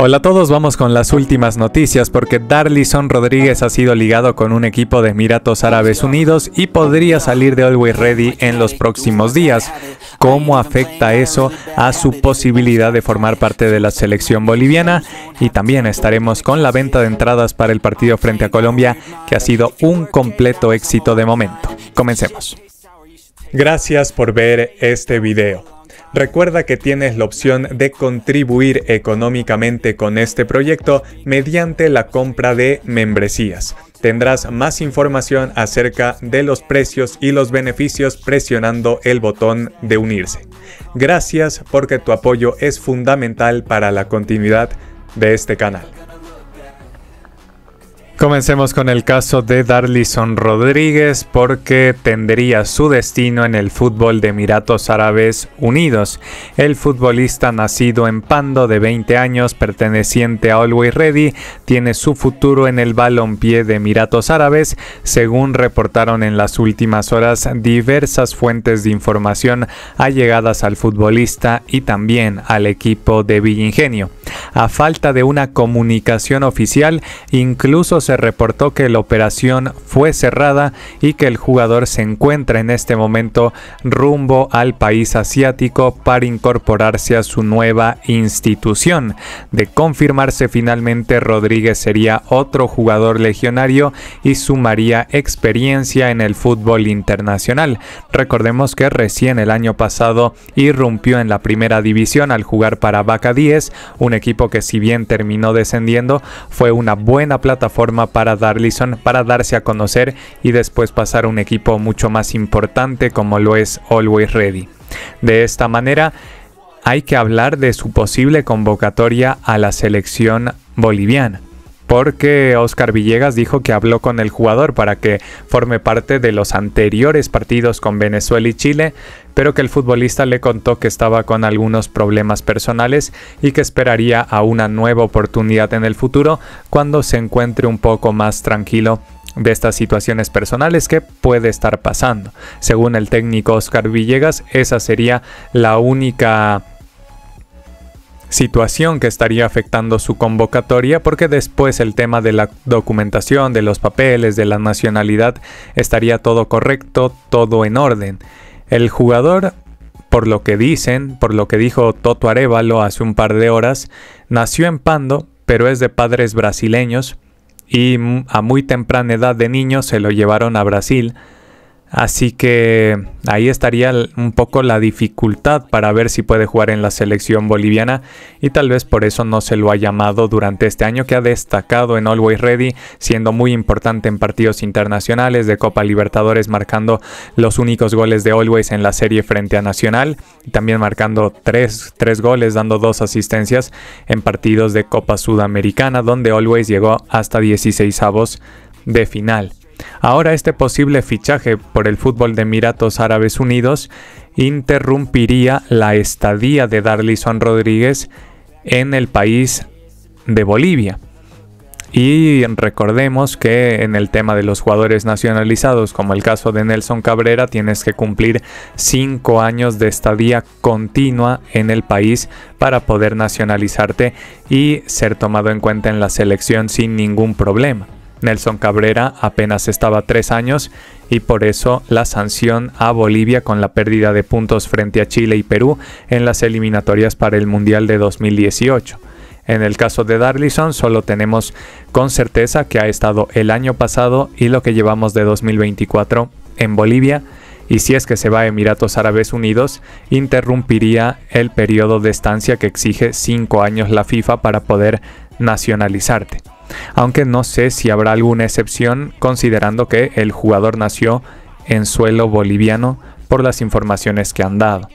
Hola a todos, vamos con las últimas noticias porque Darlison Rodríguez ha sido ligado con un equipo de Emiratos Árabes Unidos y podría salir de Always Ready en los próximos días. ¿Cómo afecta eso a su posibilidad de formar parte de la selección boliviana? Y también estaremos con la venta de entradas para el partido frente a Colombia, que ha sido un completo éxito de momento. Comencemos. Gracias por ver este video. Recuerda que tienes la opción de contribuir económicamente con este proyecto mediante la compra de membresías. Tendrás más información acerca de los precios y los beneficios presionando el botón de unirse. Gracias porque tu apoyo es fundamental para la continuidad de este canal. Comencemos con el caso de Darlison Rodríguez porque tendría su destino en el fútbol de Emiratos Árabes Unidos. El futbolista nacido en Pando de 20 años perteneciente a Always Ready tiene su futuro en el balompié de Emiratos Árabes, según reportaron en las últimas horas diversas fuentes de información allegadas al futbolista y también al equipo de Villingenio. A falta de una comunicación oficial, incluso se reportó que la operación fue cerrada y que el jugador se encuentra en este momento rumbo al país asiático para incorporarse a su nueva institución. De confirmarse finalmente, Rodríguez sería otro jugador legionario y sumaría experiencia en el fútbol internacional. Recordemos que recién el año pasado irrumpió en la primera división al jugar para Baca 10, un equipo que si bien terminó descendiendo, fue una buena plataforma para Darlison para darse a conocer y después pasar a un equipo mucho más importante como lo es Always Ready. De esta manera, hay que hablar de su posible convocatoria a la selección boliviana porque Oscar Villegas dijo que habló con el jugador para que forme parte de los anteriores partidos con Venezuela y Chile, pero que el futbolista le contó que estaba con algunos problemas personales y que esperaría a una nueva oportunidad en el futuro cuando se encuentre un poco más tranquilo de estas situaciones personales que puede estar pasando. Según el técnico Oscar Villegas, esa sería la única situación que estaría afectando su convocatoria porque después el tema de la documentación, de los papeles, de la nacionalidad, estaría todo correcto, todo en orden. El jugador, por lo que dicen, por lo que dijo Toto Arevalo hace un par de horas, nació en Pando, pero es de padres brasileños y a muy temprana edad de niño se lo llevaron a Brasil, Así que ahí estaría un poco la dificultad para ver si puede jugar en la selección boliviana y tal vez por eso no se lo ha llamado durante este año que ha destacado en Always Ready siendo muy importante en partidos internacionales de Copa Libertadores marcando los únicos goles de Always en la serie frente a Nacional y también marcando tres, goles dando dos asistencias en partidos de Copa Sudamericana donde Always llegó hasta 16 avos de final. Ahora este posible fichaje por el fútbol de Emiratos Árabes Unidos interrumpiría la estadía de Darlison Rodríguez en el país de Bolivia. Y recordemos que en el tema de los jugadores nacionalizados, como el caso de Nelson Cabrera, tienes que cumplir 5 años de estadía continua en el país para poder nacionalizarte y ser tomado en cuenta en la selección sin ningún problema. Nelson Cabrera apenas estaba tres años y por eso la sanción a Bolivia con la pérdida de puntos frente a Chile y Perú en las eliminatorias para el Mundial de 2018. En el caso de Darlison solo tenemos con certeza que ha estado el año pasado y lo que llevamos de 2024 en Bolivia y si es que se va a Emiratos Árabes Unidos, interrumpiría el periodo de estancia que exige cinco años la FIFA para poder nacionalizarte. Aunque no sé si habrá alguna excepción considerando que el jugador nació en suelo boliviano por las informaciones que han dado.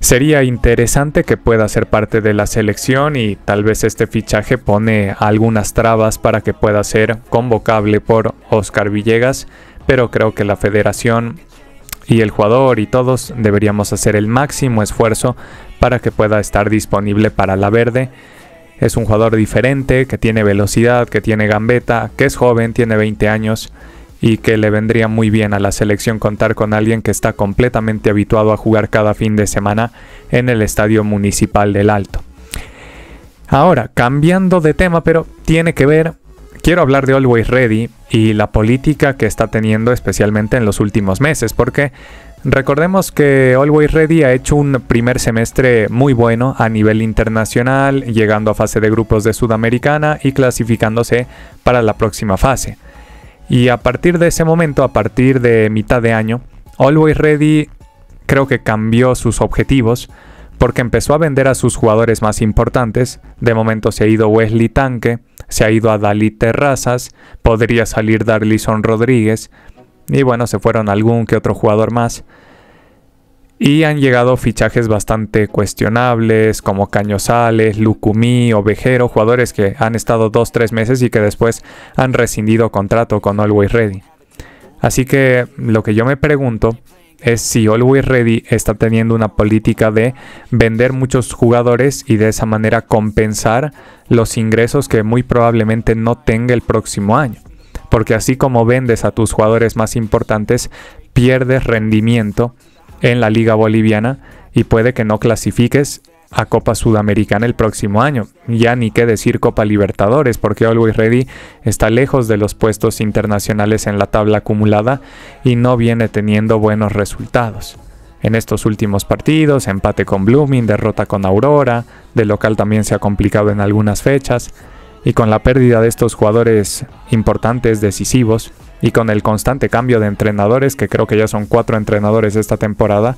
Sería interesante que pueda ser parte de la selección y tal vez este fichaje pone algunas trabas para que pueda ser convocable por Oscar Villegas, pero creo que la federación y el jugador y todos deberíamos hacer el máximo esfuerzo para que pueda estar disponible para la verde es un jugador diferente, que tiene velocidad, que tiene gambeta, que es joven, tiene 20 años y que le vendría muy bien a la selección contar con alguien que está completamente habituado a jugar cada fin de semana en el Estadio Municipal del Alto. Ahora, cambiando de tema, pero tiene que ver, quiero hablar de Always Ready y la política que está teniendo especialmente en los últimos meses, porque Recordemos que Always Ready ha hecho un primer semestre muy bueno a nivel internacional, llegando a fase de grupos de Sudamericana y clasificándose para la próxima fase. Y a partir de ese momento, a partir de mitad de año, Always Ready creo que cambió sus objetivos porque empezó a vender a sus jugadores más importantes. De momento se ha ido Wesley Tanque, se ha ido a Dalí Terrazas, podría salir Darlison Rodríguez, y bueno, se fueron algún que otro jugador más. Y han llegado fichajes bastante cuestionables, como Cañosales, Lucumí, Ovejero, jugadores que han estado 2 tres meses y que después han rescindido contrato con Always Ready. Así que lo que yo me pregunto es si Always Ready está teniendo una política de vender muchos jugadores y de esa manera compensar los ingresos que muy probablemente no tenga el próximo año porque así como vendes a tus jugadores más importantes, pierdes rendimiento en la liga boliviana y puede que no clasifiques a Copa Sudamericana el próximo año. Ya ni qué decir Copa Libertadores, porque Always Ready está lejos de los puestos internacionales en la tabla acumulada y no viene teniendo buenos resultados. En estos últimos partidos, empate con Blooming, derrota con Aurora, de local también se ha complicado en algunas fechas y con la pérdida de estos jugadores importantes, decisivos, y con el constante cambio de entrenadores, que creo que ya son cuatro entrenadores esta temporada,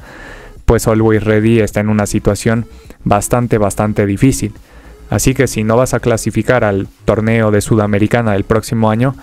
pues Always Ready está en una situación bastante, bastante difícil. Así que si no vas a clasificar al torneo de Sudamericana el próximo año,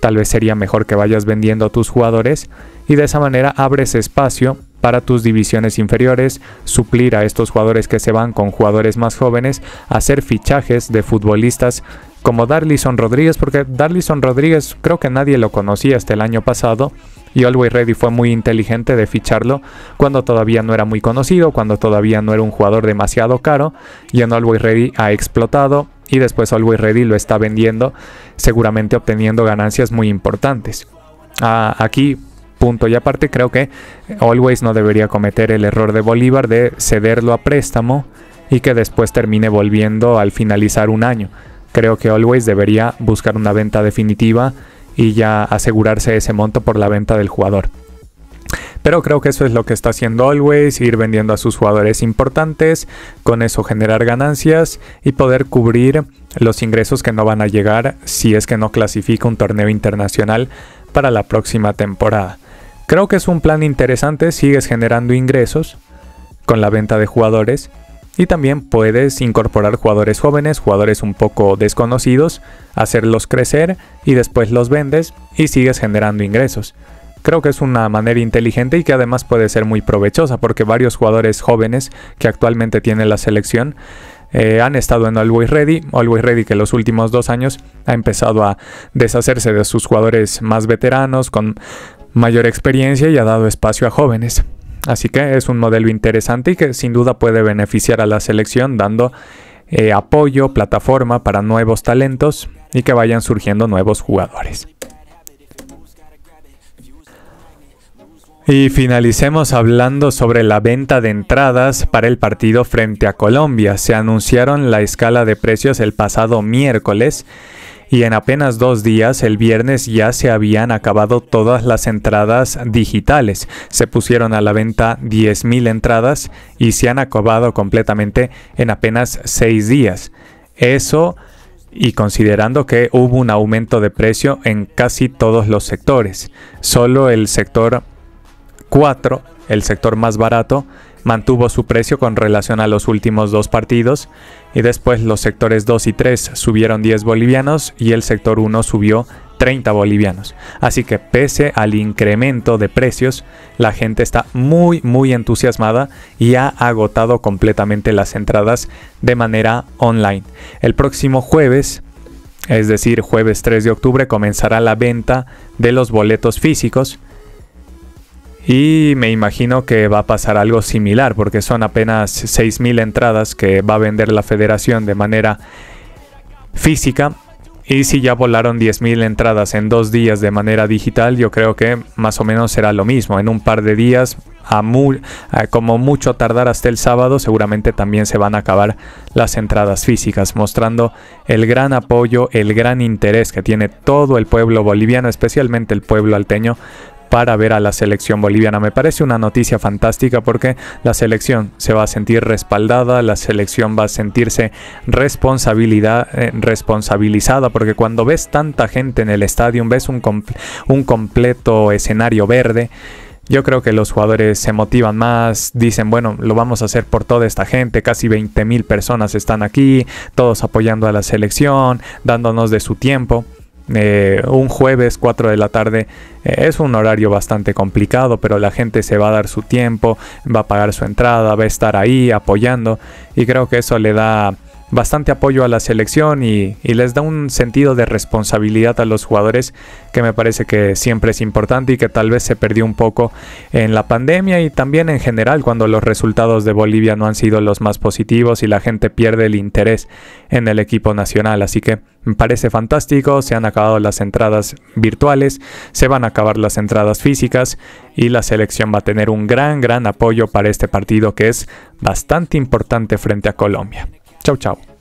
tal vez sería mejor que vayas vendiendo a tus jugadores y de esa manera abres espacio para tus divisiones inferiores, suplir a estos jugadores que se van con jugadores más jóvenes, hacer fichajes de futbolistas como Darlison Rodríguez, porque Darlison Rodríguez creo que nadie lo conocía hasta el año pasado. Y Allway Ready fue muy inteligente de ficharlo cuando todavía no era muy conocido, cuando todavía no era un jugador demasiado caro. Y en Always Ready ha explotado y después Always Ready lo está vendiendo, seguramente obteniendo ganancias muy importantes. Ah, aquí punto. Y aparte creo que Always no debería cometer el error de Bolívar de cederlo a préstamo y que después termine volviendo al finalizar un año. Creo que Always debería buscar una venta definitiva y ya asegurarse ese monto por la venta del jugador. Pero creo que eso es lo que está haciendo Always, ir vendiendo a sus jugadores importantes, con eso generar ganancias y poder cubrir los ingresos que no van a llegar si es que no clasifica un torneo internacional para la próxima temporada. Creo que es un plan interesante, sigues generando ingresos con la venta de jugadores y también puedes incorporar jugadores jóvenes, jugadores un poco desconocidos, hacerlos crecer y después los vendes y sigues generando ingresos. Creo que es una manera inteligente y que además puede ser muy provechosa porque varios jugadores jóvenes que actualmente tienen la selección eh, han estado en Always Ready, Always Ready que los últimos dos años ha empezado a deshacerse de sus jugadores más veteranos con mayor experiencia y ha dado espacio a jóvenes. Así que es un modelo interesante y que sin duda puede beneficiar a la selección dando eh, apoyo, plataforma para nuevos talentos y que vayan surgiendo nuevos jugadores. Y finalicemos hablando sobre la venta de entradas para el partido frente a Colombia. Se anunciaron la escala de precios el pasado miércoles y en apenas dos días, el viernes, ya se habían acabado todas las entradas digitales. Se pusieron a la venta 10.000 entradas y se han acabado completamente en apenas seis días. Eso y considerando que hubo un aumento de precio en casi todos los sectores. Solo el sector 4, el sector más barato, mantuvo su precio con relación a los últimos dos partidos y después los sectores 2 y 3 subieron 10 bolivianos y el sector 1 subió 30 bolivianos. Así que pese al incremento de precios, la gente está muy muy entusiasmada y ha agotado completamente las entradas de manera online. El próximo jueves es decir, jueves 3 de octubre comenzará la venta de los boletos físicos y me imagino que va a pasar algo similar porque son apenas 6.000 entradas que va a vender la federación de manera física. Y si ya volaron 10.000 entradas en dos días de manera digital, yo creo que más o menos será lo mismo. En un par de días, como mucho tardar hasta el sábado, seguramente también se van a acabar las entradas físicas, mostrando el gran apoyo, el gran interés que tiene todo el pueblo boliviano, especialmente el pueblo alteño, para ver a la selección boliviana. Me parece una noticia fantástica porque la selección se va a sentir respaldada, la selección va a sentirse responsabilidad, eh, responsabilizada, porque cuando ves tanta gente en el estadio, ves un, un completo escenario verde, yo creo que los jugadores se motivan más, dicen, bueno, lo vamos a hacer por toda esta gente, casi 20.000 personas están aquí, todos apoyando a la selección, dándonos de su tiempo. Eh, un jueves 4 de la tarde eh, es un horario bastante complicado, pero la gente se va a dar su tiempo, va a pagar su entrada, va a estar ahí apoyando y creo que eso le da bastante apoyo a la selección y, les da un sentido de responsabilidad a los jugadores que me parece que siempre es importante y que tal vez se perdió un poco en la pandemia y también en general cuando los resultados de Bolivia no han sido los más positivos y la gente pierde el interés en el equipo nacional. Así que me parece fantástico, se han acabado las entradas virtuales, se van a acabar las entradas físicas y la selección va a tener un gran, gran apoyo para este partido que es bastante importante frente a Colombia. Chau, chau.